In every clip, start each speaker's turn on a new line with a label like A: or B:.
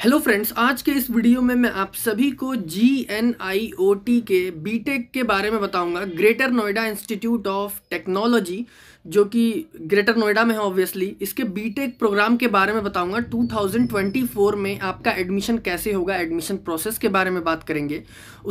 A: hello friends आज के इस वीडियो में मैं आप सभी को G N I O T के बीटेक के बारे में बताऊंगा Greater Noida Institute of Technology जो कि ग्रेटर नोएडा में है ऑब्वियसली इसके बीटेक प्रोग्राम के बारे में बताऊंगा 2024 में आपका एडमिशन कैसे होगा एडमिशन प्रोसेस के बारे में बात करेंगे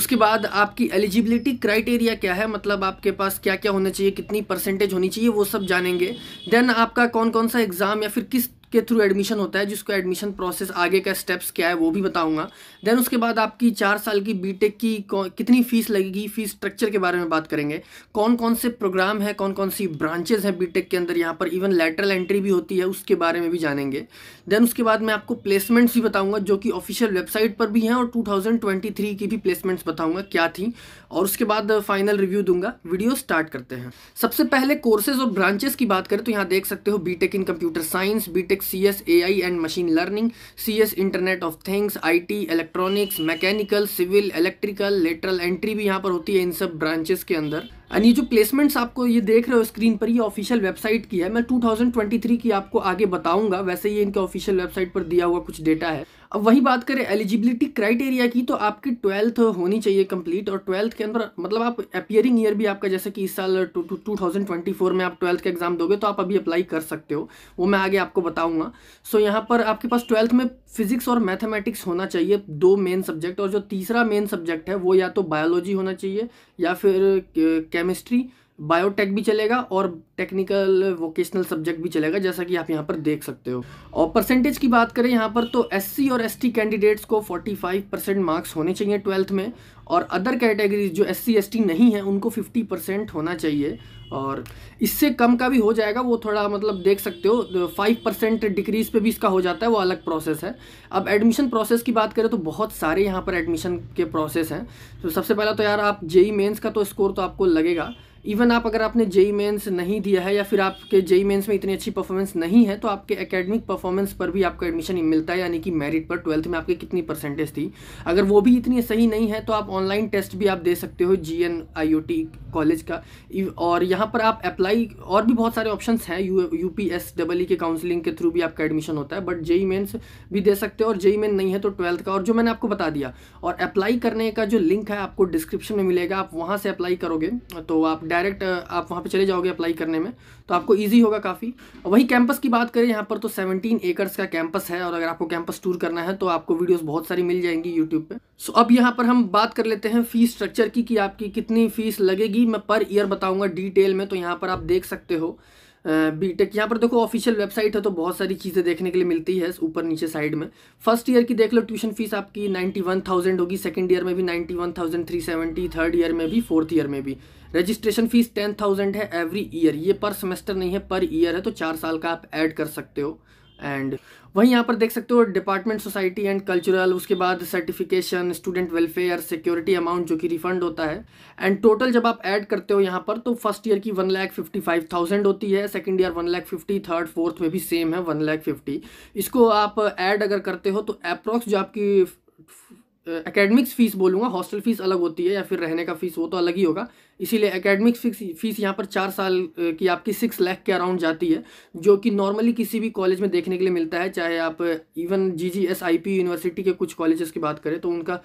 A: उसके बाद आपकी एलिजिबिलिटी क्राइटेरिया क्या है मतलब आपके पास क्या क्या होना चाहिए कितनी परसेंटेज होनी चाहिए वो सब जानेंगे देन आपका कौन कौन सा एग्ज़ाम या फिर किस के थ्रू एडमिशन होता है जिसको एडमिशन प्रोसेस आगे का स्टेप्स क्या है वो भी बताऊंगा देन उसके बाद आपकी चार साल की बीटेक की कितनी फ़ीस लगेगी फ़ीस स्ट्रक्चर के बारे में बात करेंगे कौन कौन से प्रोग्राम है कौन कौन सी ब्रांचेज हैं बीटेक के अंदर यहाँ पर इवन लेटरल एंट्री भी होती है उसके बारे में भी जानेंगे देन उसके बाद मैं आपको प्लेसमेंट्स भी बताऊँगा जो कि ऑफिशियल वेबसाइट पर भी हैं और टू की भी प्लेसमेंट्स बताऊँगा क्या थी और उसके बाद फाइनल रिव्यू दूंगा वीडियो स्टार्ट करते हैं सबसे पहले कोर्सेज और ब्रांचेस की बात करें तो यहाँ देख सकते हो BTech in computer science BTech like C S A I and machine learning C S internet of things I T electronics mechanical civil electrical lateral entry भी यहाँ पर होती है इन सब ब्रांचेस के अंदर एंड ये जो प्लेसमेंट्स आपको ये देख रहे हो स्क्रीन पर ये ऑफिशियल वेबसाइट की है मैं 2023 की आपको आगे बताऊंगा वैसे ये इनके ऑफिशियल वेबसाइट पर दिया हुआ कुछ डेटा है अब वही बात करें एलिजिबिलिटी क्राइटेरिया की तो आपकी ट्वेल्थ होनी चाहिए कंप्लीट और ट्वेल्थ के अंदर मतलब आप अपियरिंग ईयर भी आपका जैसे कि इस साल टू थाउजेंड में आप ट्वेल्थ का एग्जाम दोगे तो आप अभी अप्लाई कर सकते हो वो मैं आगे आपको बताऊंगा सो so, यहाँ पर आपके पास ट्वेल्थ में फिजिक्स और मैथमेटिक्स होना चाहिए दो मेन सब्जेक्ट और जो तीसरा मेन सब्जेक्ट है वो या तो बायोलॉजी होना चाहिए या फिर chemistry बायोटेक भी चलेगा और टेक्निकल वोकेशनल सब्जेक्ट भी चलेगा जैसा कि आप यहाँ पर देख सकते हो और परसेंटेज की बात करें यहाँ पर तो एससी और एसटी कैंडिडेट्स को 45 परसेंट मार्क्स होने चाहिए ट्वेल्थ में और अदर कैटेगरीज जो एससी एसटी नहीं है उनको 50 परसेंट होना चाहिए और इससे कम का भी हो जाएगा वो थोड़ा मतलब देख सकते हो फाइव परसेंट डिक्रीज पे भी इसका हो जाता है वो अलग प्रोसेस है अब एडमिशन प्रोसेस की बात करें तो बहुत सारे यहाँ पर एडमिशन के प्रोसेस हैं तो सबसे पहला तो यार आप जेई मेन्स e का तो स्कोर तो आपको लगेगा इवन आप अगर आपने जेई मेन्स नहीं दिया है या फिर आपके जेई मेन्स में इतनी अच्छी परफॉर्मेंस नहीं है तो आपके एकेडमिक परफॉर्मेंस पर भी आपको एडमिशन मिलता है यानी कि मेरिट पर ट्वेल्थ में आपकी कितनी परसेंटेज थी अगर वो भी इतनी सही नहीं है तो आप ऑनलाइन टेस्ट भी आप दे सकते हो G N I O T college का और यहाँ पर आप अप्लाई और भी बहुत सारे ऑप्शन हैं U U P S double E के काउंसिलिंग के थ्रू भी आपका एडमिशन होता है बट जेई मेन्स भी दे सकते हो और जेई मेन नहीं है तो ट्वेल्थ का और जो मैंने आपको बता दिया और अप्लाई करने का जो लिंक है आपको डिस्क्रिप्शन में मिलेगा आप वहाँ से अप्लाई करोगे तो आप डायरेक्ट आप वहाँ पे चले जाओगे अप्लाई करने में तो आपको इजी होगा काफ़ी वही कैंपस की बात करें यहाँ पर तो 17 एकर्स का कैंपस है और अगर आपको कैंपस टूर करना है तो आपको वीडियोस बहुत सारी मिल जाएंगी यूट्यूब पे सो अब यहाँ पर हम बात कर लेते हैं फ़ीस स्ट्रक्चर की कि आपकी कितनी फ़ीस लगेगी मैं पर ईयर बताऊँगा डिटेल में तो यहाँ पर आप देख सकते हो बीटेक यहाँ पर देखो ऑफिशियल वेबसाइट है तो बहुत सारी चीज़ें देखने के लिए मिलती है ऊपर नीचे साइड में फर्स्ट ईयर की देख लो ट्यूशन फीस आपकी नाइन्टी वन थाउजेंड होगी सेकेंड ईयर में भी ninety one thousand three seventy third year में भी फोर्थ ईयर में भी रजिस्ट्रेशन फीस टेन थाउजेंड है एवरी ईयर ये पर सेमेस्टर नहीं है पर ईयर है तो चार साल का आप ऐड कर सकते हो एंड वहीं यहाँ पर देख सकते हो डिपार्टमेंट सोसाइटी एंड कल्चरल उसके बाद certification student welfare security amount जो कि रिफंड होता है एंड टोटल जब आप ऐड करते हो यहाँ पर तो फर्स्ट ईयर की one lakh fifty five thousand होती है second year one lakh fifty third fourth में भी सेम है वन लैख फिफ्टी इसको आप ऐड अगर करते हो तो अप्रॉक्स जो आपकी एकेडमिक्स फीस बोलूँगा हॉस्टल फीस अलग होती है या फिर रहने का फीस वो तो अलग ही होगा इसीलिए एकेडमिक फीस फीस यहाँ पर चार साल की आपकी सिक्स लाख के अराउंड जाती है जो कि नॉर्मली किसी भी कॉलेज में देखने के लिए मिलता है चाहे आप even G G S I P university के कुछ कॉलेजेस की बात करें तो उनका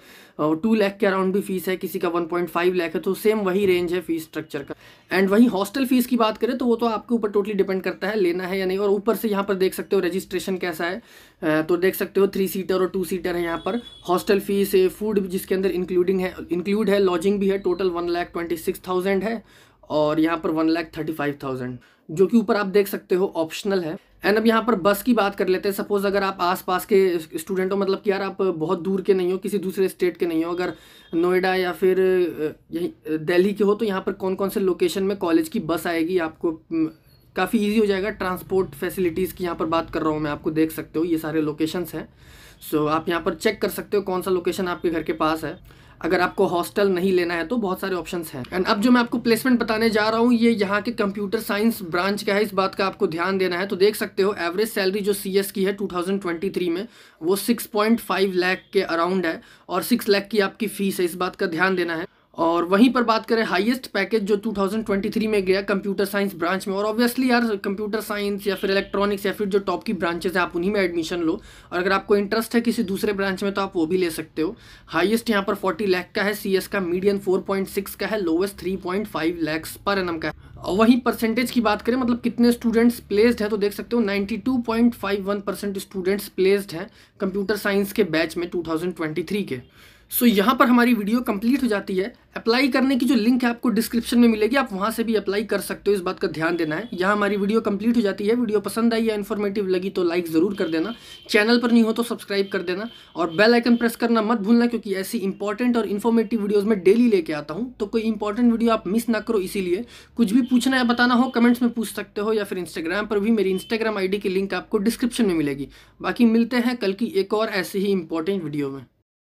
A: टू लाख के अराउंड भी फीस है किसी का वन पॉइंट फाइव लाख है तो सेम वही रेंज है फीस स्ट्रक्चर का एंड वहीं हॉस्टल फीस की बात करें तो वो तो आपके ऊपर टोटली डिपेंड करता है लेना है या नहीं और ऊपर से यहाँ पर देख सकते हो रजिस्ट्रेशन कैसा है तो देख सकते हो थ्री सीटर और टू सीटर है यहाँ पर हॉस्टल फीस फूड जिसके अंदर इंक्लूडिंग है इंक्लूड है लॉजिंग भी है total one lakh twenty six thousand है और यहाँ पर one lakh thirty five thousand जो कि ऊपर आप देख सकते हो ऑप्शनल है एंड अब यहाँ पर बस की बात कर लेते हैं सपोज़ अगर आप आसपास के स्टूडेंट हो मतलब कि यार आप बहुत दूर के नहीं हो किसी दूसरे स्टेट के नहीं हो अगर नोएडा या फिर यही दिल्ली के हो तो यहाँ पर कौन कौन से लोकेशन में कॉलेज की बस आएगी आपको काफ़ी ईजी हो जाएगा ट्रांसपोर्ट फैसिलिटीज़ की यहाँ पर बात कर रहा हूँ मैं आपको देख सकते हो ये सारे लोकेशंस हैं सो आप यहाँ पर चेक कर सकते हो कौन सा लोकेशन आपके घर के पास है अगर आपको हॉस्टल नहीं लेना है तो बहुत सारे ऑप्शन हैं एंड अब जो मैं आपको प्लेसमेंट बताने जा रहा हूँ ये यहाँ के कंप्यूटर साइंस ब्रांच का है इस बात का आपको ध्यान देना है तो देख सकते हो एवरेज सैलरी जो सी की है 2023 में वो 6.5 लाख के अराउंड है और 6 लाख की आपकी फीस है इस बात का ध्यान देना है और वहीं पर बात करें हाईएस्ट पैकेज जो 2023 में गया कंप्यूटर साइंस ब्रांच में और ऑब्वियसली यार कंप्यूटर साइंस या फिर इलेक्ट्रॉनिक्स या फिर जो टॉप की ब्रांचेज हैं आप उन्हीं में एडमिशन लो और अगर आपको इंटरेस्ट है किसी दूसरे ब्रांच में तो आप वो भी ले सकते हो हाईएस्ट यहाँ पर 40 लाख का है सी का मीडियम फोर का है lowest three point per annum का है और वहीं परसेंटेज की बात करें मतलब कितने स्टूडेंट्स प्लेस्ड हैं तो देख सकते हो 92.51 परसेंट स्टूडेंट्स प्लेस्ड हैं कंप्यूटर साइंस के बैच में 2023 के सो so, यहाँ पर हमारी वीडियो कंप्लीट हो जाती है अप्लाई करने की जो लिंक है आपको डिस्क्रिप्शन में मिलेगी आप वहाँ से भी अप्लाई कर सकते हो इस बात का ध्यान देना है यहाँ हमारी वीडियो कंप्लीट हो जाती है वीडियो पसंद आई या इन्फॉर्मेटिव लगी तो लाइक ज़रूर कर देना चैनल पर नहीं हो तो सब्सक्राइब कर देना और बेल आइकन प्रेस करना मत भूलना क्योंकि ऐसी इंपॉर्टेंट और इन्फॉर्मेटिव वीडियोज़ में डेली लेके आता हूँ तो कोई इंपॉर्टेंट वीडियो आप मिस ना करो इसीलिए कुछ भी पूछना या बताना हो कमेंट्स में पूछ सकते हो या फिर इंस्टाग्राम पर भी मेरी इंस्टाग्राम आई की लिंक आपको डिस्क्रिप्शन में मिलेगी बाकी मिलते हैं कल की एक और ऐसी ही इंपॉर्टेंट वीडियो में